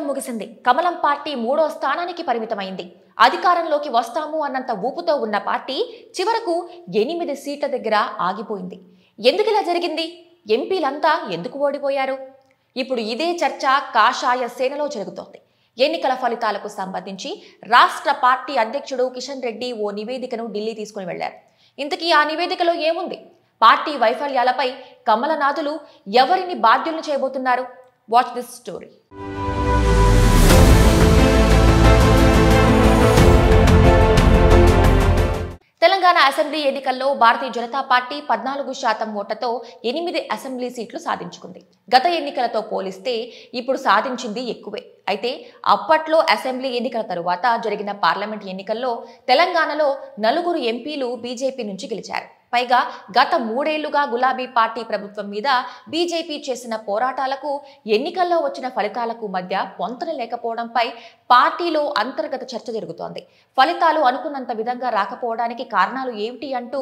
జీవితం ముగిసింది కమలం పార్టీ మూడో స్థానానికి పరిమితమైంది అధికారంలోకి వస్తాము అన్నంత ఊపుతో ఉన్న పార్టీ చివరకు ఎనిమిది సీట్ల దగ్గర ఆగిపోయింది ఎందుకు ఇలా జరిగింది ఎంపీలంతా ఎందుకు ఓడిపోయారు ఇప్పుడు ఇదే చర్చ కాషాయ సేనలో జరుగుతోంది ఎన్నికల ఫలితాలకు సంబంధించి రాష్ట్ర పార్టీ అధ్యక్షుడు కిషన్ రెడ్డి ఓ నివేదికను ఢిల్లీ తీసుకుని వెళ్లారు ఇంతకీ ఆ నివేదికలో ఏముంది పార్టీ వైఫల్యాలపై కమలనాథులు ఎవరిని బాధ్యులను చేయబోతున్నారు watch this story Telangana assembly ఎన్నికల్లో భారతీయ జనతా పార్టీ పద్నాలుగు శాతం ఓటతో ఎనిమిది అసెంబ్లీ సీట్లు సాధించుకుంది గత ఎన్నికలతో పోలిస్తే ఇప్పుడు సాధించింది ఎక్కువే అయితే అప్పట్లో అసెంబ్లీ ఎన్నికల తరువాత జరిగిన పార్లమెంట్ ఎన్నికల్లో తెలంగాణలో నలుగురు ఎంపీలు బీజేపీ నుంచి గెలిచారు పైగా గత మూడేళ్లుగా గులాబీ పార్టీ ప్రభుత్వం మీద బీజేపీ చేసిన పోరాటాలకు ఎన్నికల్లో వచ్చిన ఫలితాలకు మధ్య పొంతన లేకపోవడంపై పార్టీలో అంతర్గత చర్చ జరుగుతోంది ఫలితాలు అనుకున్నంత విధంగా రాకపోవడానికి కారణాలు ఏమిటి అంటూ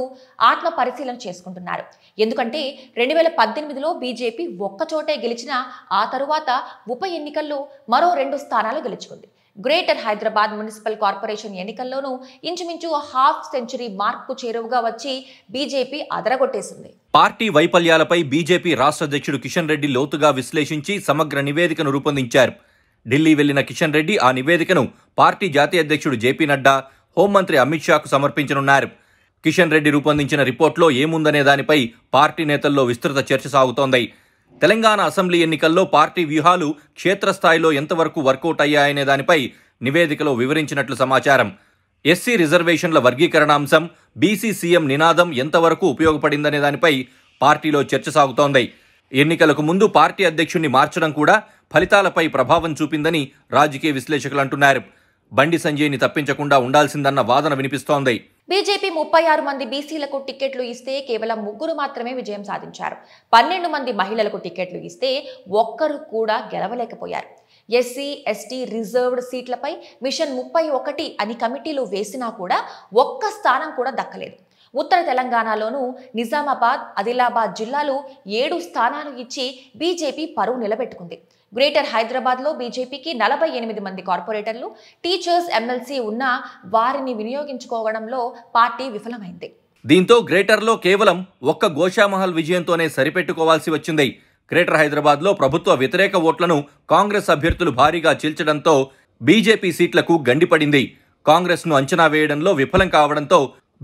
ఆత్మ పరిశీలన చేసుకుంటున్నారు ఎందుకంటే రెండు వేల పద్దెనిమిదిలో బీజేపీ ఒక్కచోటే గెలిచినా ఆ తరువాత ఉప ఎన్నికల్లో మరో రెండు స్థానాలు గెలుచుకుంది గ్రేటర్ హైదరాబాద్ మున్సిపల్ కార్పొరేషన్ ఎన్నికల్లోనూ ఇంచుమించు హాఫ్ సెంచరీ కు చేరువుగా వచ్చి బీజేపీ అదరగొట్టేసింది పార్టీ వైఫల్యాలపై బీజేపీ రాష్ట్ర అధ్యక్షుడు కిషన్ రెడ్డి లోతుగా విశ్లేషించి సమగ్ర నివేదికను రూపొందించారు ఢిల్లీ వెళ్లిన కిషన్ రెడ్డి ఆ నివేదికను పార్టీ జాతీయ అధ్యక్షుడు జేపీ నడ్డా హోంమంత్రి అమిత్ షాకు సమర్పించనున్నారు కిషన్ రెడ్డి రూపొందించిన రిపోర్ట్లో ఏముందనే దానిపై పార్టీ నేతల్లో విస్తృత చర్చ సాగుతోంది తెలంగాణ అసెంబ్లీ ఎన్నికల్లో పార్టీ వ్యూహాలు క్షేత్రస్థాయిలో ఎంతవరకు వర్కౌట్ అయ్యాయనే దానిపై నివేదికలో వివరించినట్లు సమాచారం ఎస్సీ రిజర్వేషన్ల వర్గీకరణ అంశం బీసీ సీఎం నినాదం ఎంతవరకు ఉపయోగపడిందనే దానిపై పార్టీలో చర్చ సాగుతోంది ఎన్నికలకు ముందు పార్టీ అధ్యక్షుణ్ణి మార్చడం కూడా ఫలితాలపై ప్రభావం చూపిందని రాజకీయ విశ్లేషకులు అంటున్నారు బండి సంజయ్ని తప్పించకుండా ఉండాల్సిందన్న వాదన వినిపిస్తోంది బీజేపీ ముప్పై ఆరు మంది బీసీలకు టికెట్లు ఇస్తే కేవలం ముగ్గురు మాత్రమే విజయం సాధించారు పన్నెండు మంది మహిళలకు టికెట్లు ఇస్తే ఒక్కరు కూడా గెలవలేకపోయారు ఎస్సీ ఎస్టీ రిజర్వ్డ్ సీట్లపై మిషన్ ముప్పై ఒకటి అని కమిటీలు వేసినా కూడా ఒక్క స్థానం కూడా దక్కలేదు ఉత్తర తెలంగాణలోనూ నిజామాబాద్ ఆదిలాబాద్ జిల్లాలు ఏడు స్థానాలు ఇచ్చి బీజేపీ పరువు నిలబెట్టుకుంది గ్రేటర్ హైదరాబాద్లో బీజేపీకి నలభై ఎనిమిది మంది కార్పొరేటర్లు టీచర్స్ ఎమ్మెల్సీ ఉన్నా వారిని వినియోగించుకోవడంలో పార్టీ విఫలమైంది దీంతో గ్రేటర్లో కేవలం ఒక్క గోషామహల్ విజయంతోనే సరిపెట్టుకోవాల్సి వచ్చింది గ్రేటర్ హైదరాబాద్లో ప్రభుత్వ వ్యతిరేక ఓట్లను కాంగ్రెస్ అభ్యర్థులు భారీగా చీల్చడంతో బీజేపీ సీట్లకు గండిపడింది కాంగ్రెస్ను అంచనా వేయడంలో విఫలం కావడంతో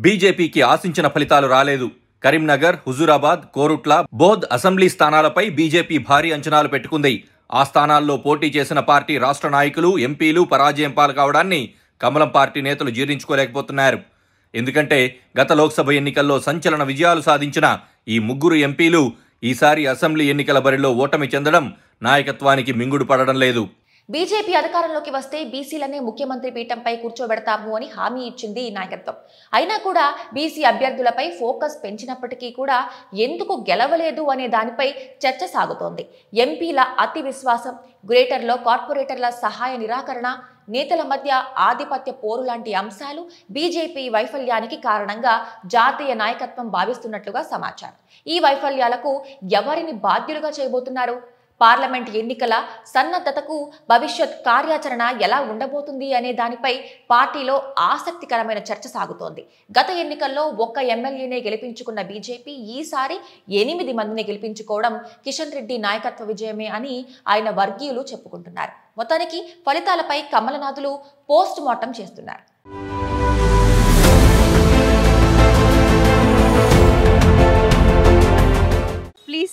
బీజేపీకి ఆశించిన ఫలితాలు రాలేదు కరీంనగర్ హుజూరాబాద్ కోరుట్ల బోధ్ అసెంబ్లీ స్థానాలపై బీజేపీ భారీ అంచనాలు పెట్టుకుంది ఆ స్థానాల్లో పోటీ చేసిన పార్టీ రాష్ట్ర నాయకులు ఎంపీలు పరాజయం పాలు కావడాన్ని కమలం పార్టీ నేతలు జీర్ణించుకోలేకపోతున్నారు ఎందుకంటే గత లోక్సభ ఎన్నికల్లో సంచలన విజయాలు సాధించిన ఈ ముగ్గురు ఎంపీలు ఈసారి అసెంబ్లీ ఎన్నికల బరిలో ఓటమి చెందడం నాయకత్వానికి మింగుడు పడడం లేదు బీజేపీ అధికారంలోకి వస్తే బీసీలనే ముఖ్యమంత్రి పీఠంపై కూర్చోబెడతాము అని హామీ ఇచ్చింది ఈ నాయకత్వం అయినా కూడా బీసీ అభ్యర్థులపై ఫోకస్ పెంచినప్పటికీ కూడా ఎందుకు గెలవలేదు అనే దానిపై చర్చ సాగుతోంది ఎంపీల అతి విశ్వాసం గ్రేటర్లో కార్పొరేటర్ల సహాయ నిరాకరణ నేతల మధ్య ఆధిపత్య పోరు లాంటి అంశాలు బీజేపీ వైఫల్యానికి కారణంగా జాతీయ నాయకత్వం భావిస్తున్నట్లుగా సమాచారం ఈ వైఫల్యాలకు ఎవరిని బాధ్యులుగా చేయబోతున్నారు పార్లమెంట్ ఎన్నికల సన్నద్ధతకు భవిష్యత్ కార్యాచరణ ఎలా ఉండబోతుంది అనే దానిపై పార్టీలో ఆసక్తికరమైన చర్చ సాగుతోంది గత ఎన్నికల్లో ఒక్క ఎమ్మెల్యేనే గెలిపించుకున్న బీజేపీ ఈసారి ఎనిమిది మందిని గెలిపించుకోవడం కిషన్ రెడ్డి నాయకత్వ విజయమే అని ఆయన వర్గీయులు చెప్పుకుంటున్నారు మొత్తానికి ఫలితాలపై కమలనాథులు పోస్ట్ మార్టం చేస్తున్నారు